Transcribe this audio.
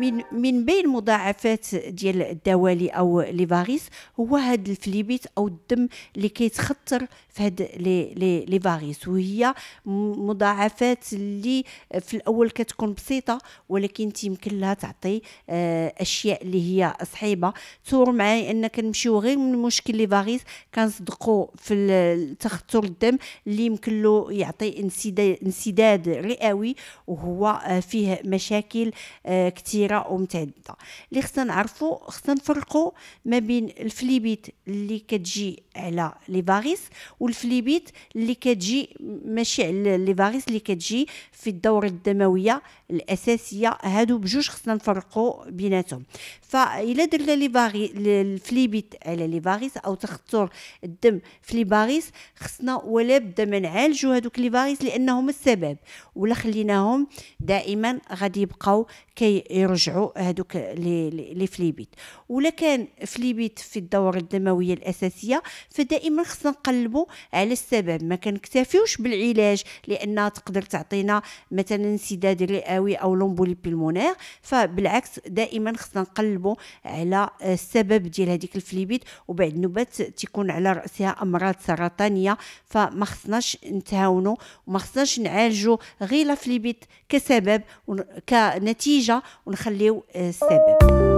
من من بين مضاعفات ديال الدوالي او لي فاريس هو هاد الفليبيت او الدم اللي كيتخطر في هاد لي لي لي فاريس وهي مضاعفات اللي في الاول كتكون بسيطه ولكن تيمكن لها تعطي آه، اشياء اللي هي صعيبه تصور معايا ان كنمشيو غير من مشكل لي فاريس كنصدقوا في التخثر الدم اللي يمكن له يعطي انسداد انسداد رئوي وهو آه، فيه مشاكل آه، كثير كبيره ومتعدده اللي خصنا نعرفو خصنا نفرقو ما بين الفليبيت اللي كتجي على لي فاريس والفليبيت اللي كتجي ماشي على لي فاريس اللي كتجي في الدوره الدمويه الاساسيه هادو بجوج خصنا نفرقو بيناتهم فإلا درنا لي فاري الفليبيت على لي فاريس او تخثر الدم في لي فاريس خصنا ولا بد ما نعالجو هادوك لي فاريس لانهم السبب ولا خليناهم دائما غادي يبقاو كيرجعو نرجعوا هذوك لي فليبيت ولا كان فليبيت في الدورة الدموية الأساسية فدائما خصنا نقلبوا على السبب ما كنكتفيوش بالعلاج لأنها تقدر تعطينا مثلا انسداد رئوي أو لومبولي بيلمونير فبالعكس دائما خصنا نقلبوا على السبب ديال هذيك الفليبيت وبعد نوبات تيكون على رأسها أمراض سرطانية فما خصناش نتهاونوا وما خصناش نعالجوا غير لا فليبيت كسبب كنتيجة ونخلي خليه سابق